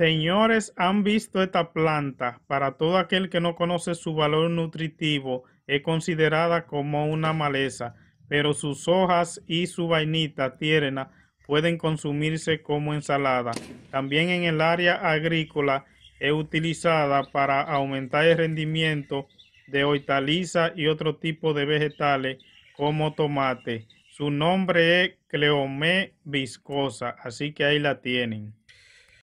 Señores, han visto esta planta. Para todo aquel que no conoce su valor nutritivo, es considerada como una maleza, pero sus hojas y su vainita tierna pueden consumirse como ensalada. También en el área agrícola es utilizada para aumentar el rendimiento de hortaliza y otro tipo de vegetales como tomate. Su nombre es Cleomé viscosa, así que ahí la tienen.